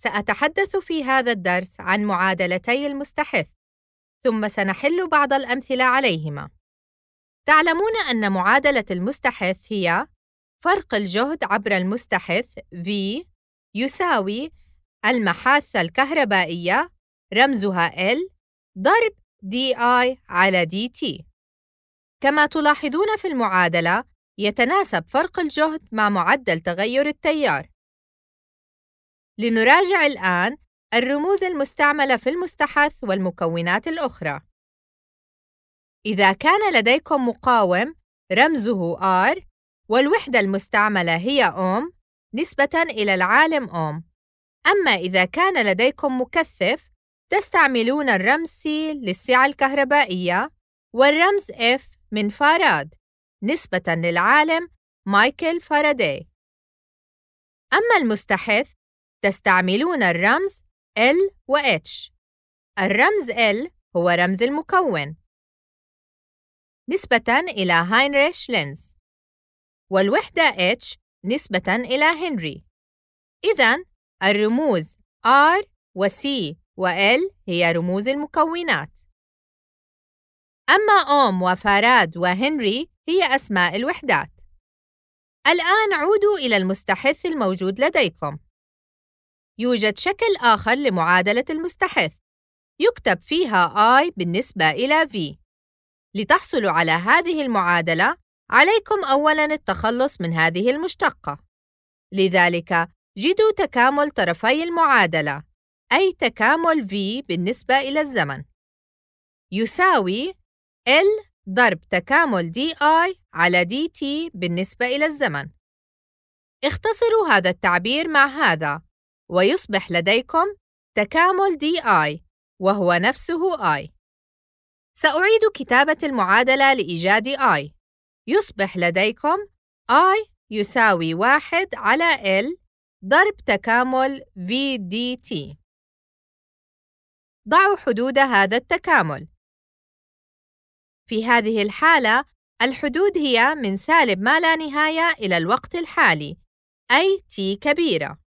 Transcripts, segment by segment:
سأتحدث في هذا الدرس عن معادلتي المستحث، ثم سنحل بعض الأمثلة عليهما. تعلمون أن معادلة المستحث هي فرق الجهد عبر المستحث V يساوي المحاثة الكهربائية رمزها L ضرب dI على dt. كما تلاحظون في المعادلة، يتناسب فرق الجهد مع معدل تغير التيار. لنراجع الآن الرموز المستعملة في المستحث والمكونات الأخرى. إذا كان لديكم مقاوم رمزه R والوحدة المستعملة هي أوم نسبة إلى العالم أوم، أما إذا كان لديكم مكثف تستعملون الرمز C للسعة الكهربائية والرمز F من فاراد نسبة للعالم مايكل فاراداي. أما المستحث تستعملون الرمز L و H الرمز L هو رمز المكون نسبة إلى هاينريش لينز والوحدة H نسبة إلى هنري إذا الرموز R و C و L هي رموز المكونات أما أوم وفاراد وهنري هي أسماء الوحدات الآن عودوا إلى المستحث الموجود لديكم يوجد شكل آخر لمعادلة المستحث يكتب فيها I بالنسبة إلى V لتحصلوا على هذه المعادلة عليكم أولاً التخلص من هذه المشتقة لذلك جدوا تكامل طرفي المعادلة أي تكامل V بالنسبة إلى الزمن يساوي L ضرب تكامل dI على dt بالنسبة إلى الزمن اختصروا هذا التعبير مع هذا ويصبح لديكم تكامل دي آي وهو نفسه آي سأعيد كتابة المعادلة لإيجاد آي يصبح لديكم آي يساوي واحد على L ضرب تكامل VDT ضعوا حدود هذا التكامل في هذه الحالة الحدود هي من سالب ما لا نهاية إلى الوقت الحالي أي t كبيرة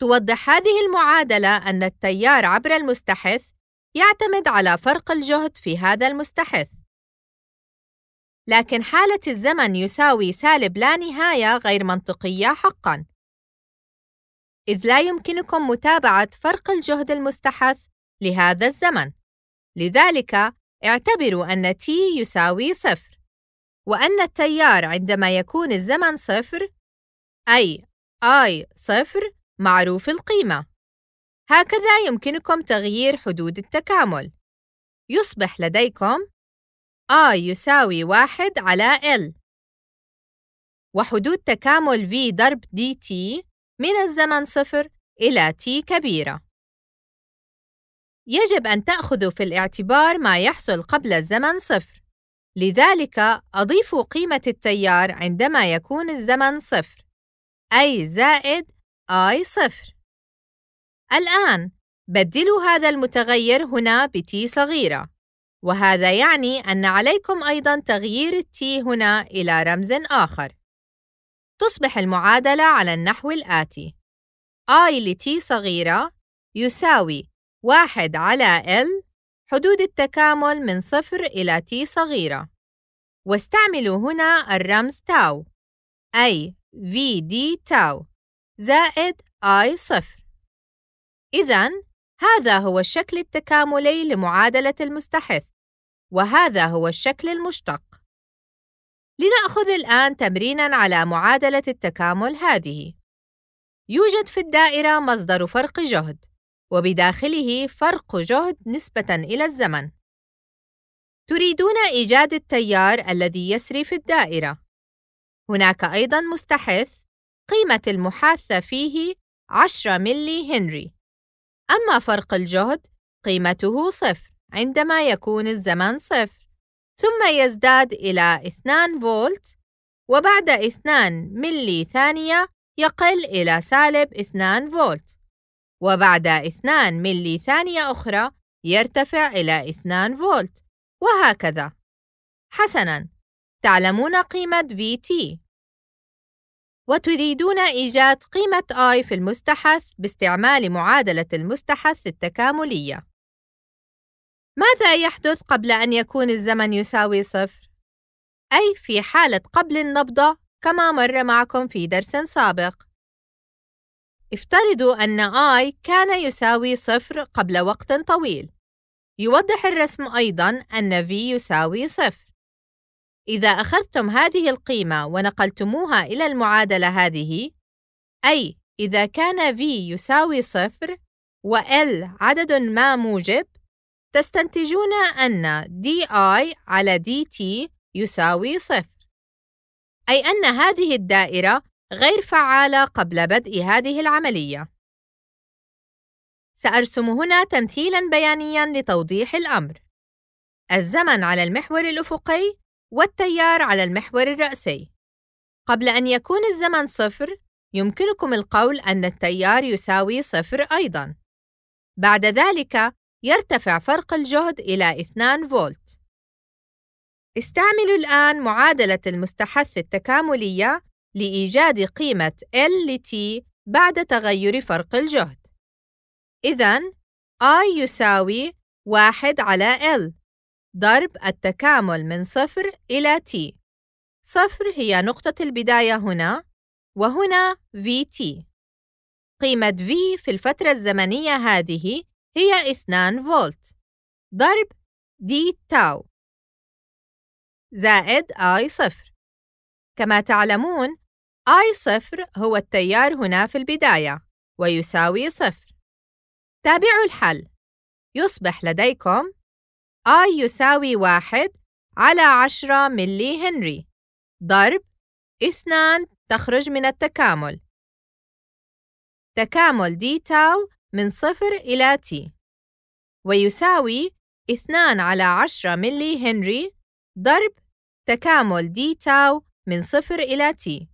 توضح هذه المعادلة أن التيار عبر المستحث يعتمد على فرق الجهد في هذا المستحث لكن حالة الزمن يساوي سالب لا نهاية غير منطقية حقاً إذ لا يمكنكم متابعة فرق الجهد المستحث لهذا الزمن لذلك اعتبروا أن t يساوي صفر وأن التيار عندما يكون الزمن صفر أي i صفر معروف القيمة هكذا يمكنكم تغيير حدود التكامل يصبح لديكم i يساوي واحد على L وحدود تكامل V ضرب dt من الزمن صفر إلى t كبيرة يجب أن تأخذوا في الاعتبار ما يحصل قبل الزمن صفر لذلك أضيفوا قيمة التيار عندما يكون الزمن صفر أي زائد I صفر الآن بدلوا هذا المتغير هنا t صغيرة وهذا يعني أن عليكم أيضا تغيير t هنا إلى رمز آخر تصبح المعادلة على النحو الآتي i لt صغيرة يساوي واحد على l حدود التكامل من صفر إلى t صغيرة واستعملوا هنا الرمز تاو أي v d تاو زائد I صفر إذا هذا هو الشكل التكاملي لمعادلة المستحث وهذا هو الشكل المشتق لنأخذ الآن تمريناً على معادلة التكامل هذه يوجد في الدائرة مصدر فرق جهد وبداخله فرق جهد نسبة إلى الزمن تريدون إيجاد التيار الذي يسري في الدائرة هناك أيضاً مستحث قيمة المحاثة فيه 10 ملي هنري أما فرق الجهد قيمته صفر عندما يكون الزمن صفر ثم يزداد إلى 2 فولت وبعد 2 ملي ثانية يقل إلى سالب 2 فولت وبعد 2 ملي ثانية أخرى يرتفع إلى 2 فولت وهكذا حسناً تعلمون قيمة VT وتريدون إيجاد قيمة i في المستحث باستعمال معادلة المستحث التكاملية. ماذا يحدث قبل أن يكون الزمن يساوي صفر؟ أي في حالة قبل النبضة كما مر معكم في درس سابق. افترضوا أن i كان يساوي صفر قبل وقت طويل. يوضح الرسم أيضًا أن v يساوي صفر. إذا أخذتم هذه القيمة ونقلتموها إلى المعادلة هذه أي إذا كان V يساوي صفر وL عدد ما موجب تستنتجون أن dI على dt يساوي صفر أي أن هذه الدائرة غير فعالة قبل بدء هذه العملية سأرسم هنا تمثيلاً بيانياً لتوضيح الأمر الزمن على المحور الأفقي والتيار على المحور الرأسي. قبل أن يكون الزمن صفر، يمكنكم القول أن التيار يساوي صفر أيضًا. بعد ذلك، يرتفع فرق الجهد إلى 2 فولت. استعملوا الآن معادلة المستحث التكاملية لإيجاد قيمة L ل T بعد تغير فرق الجهد. إذن، I يساوي 1 على L ضرب التكامل من صفر إلى t صفر هي نقطة البداية هنا وهنا vt قيمة v في الفترة الزمنية هذه هي 2 فولت ضرب d tau زائد i صفر كما تعلمون i صفر هو التيار هنا في البداية ويساوي صفر تابعوا الحل يصبح لديكم I يساوي واحد على عشرة ملي هنري ضرب اثنان تخرج من التكامل تكامل دي تاو من صفر إلى تي ويساوي اثنان على عشرة ملي هنري ضرب تكامل دي تاو من صفر إلى تي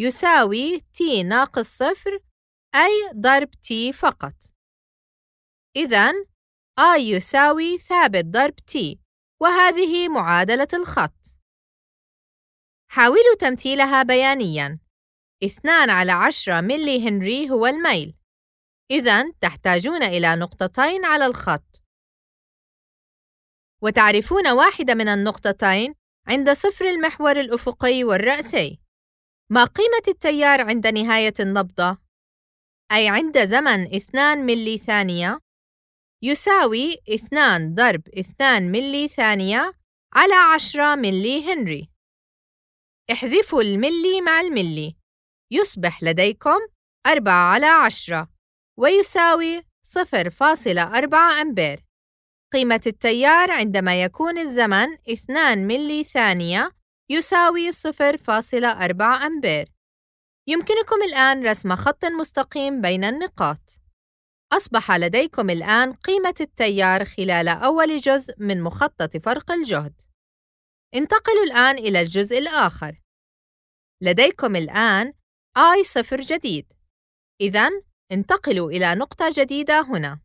يساوي تي ناقص صفر أي ضرب تي فقط إذن I يساوي ثابت ضرب T وهذه معادلة الخط حاولوا تمثيلها بيانياً 2 على 10 ملي هنري هو الميل إذا تحتاجون إلى نقطتين على الخط وتعرفون واحدة من النقطتين عند صفر المحور الأفقي والرأسي ما قيمة التيار عند نهاية النبضة؟ أي عند زمن 2 ملي ثانية يساوي 2 ضرب 2 ملي ثانية على 10 ملي هنري احذفوا الملي مع الملي يصبح لديكم 4 على 10 ويساوي 0.4 أمبير قيمة التيار عندما يكون الزمن 2 ملي ثانية يساوي 0.4 أمبير يمكنكم الآن رسم خط مستقيم بين النقاط أصبح لديكم الآن قيمة التيار خلال أول جزء من مخطط فرق الجهد. انتقلوا الآن إلى الجزء الآخر. لديكم الآن I صفر جديد. إذا انتقلوا إلى نقطة جديدة هنا.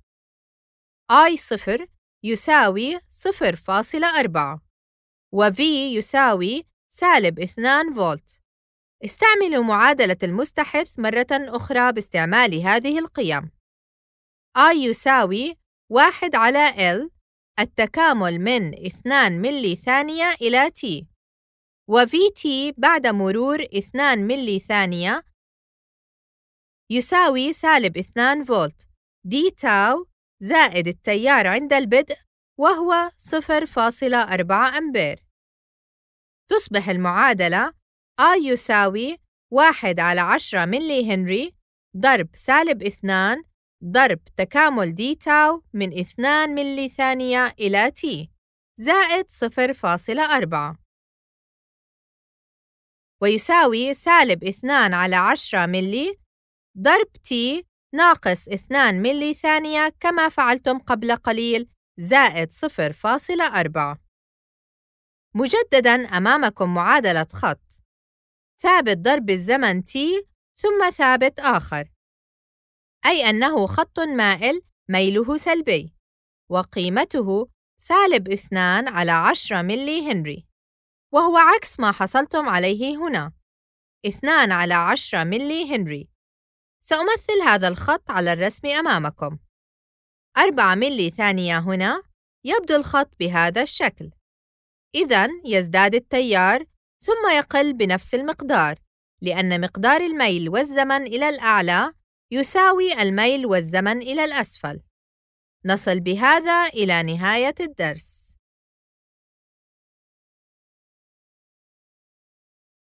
I صفر يساوي صفر فاصلة أربعة و V يساوي سالب 2 فولت. استعملوا معادلة المستحث مرة أخرى باستعمال هذه القيم. I يساوي 1 على L التكامل من 2 ملي ثانية إلى T و VT بعد مرور 2 ملي ثانية يساوي سالب 2 فولت دي تاو زائد التيار عند البدء وهو 0.4 أمبير تصبح المعادلة I يساوي 1 على 10 ملي هنري ضرب سالب اثنان ضرب تكامل دي تاو من 2 ملي ثانية إلى تي زائد 0.4 ويساوي سالب 2 على 10 ملي ضرب تي ناقص 2 ملي ثانية كما فعلتم قبل قليل زائد 0.4 مجدداً أمامكم معادلة خط ثابت ضرب الزمن t ثم ثابت آخر أي أنه خط مائل ميله سلبي وقيمته سالب 2 على 10 ملي هنري وهو عكس ما حصلتم عليه هنا 2 على 10 ملي هنري سأمثل هذا الخط على الرسم أمامكم 4 ملي ثانية هنا يبدو الخط بهذا الشكل إذا يزداد التيار ثم يقل بنفس المقدار لأن مقدار الميل والزمن إلى الأعلى يساوي الميل والزمن إلى الأسفل. نصل بهذا إلى نهاية الدرس.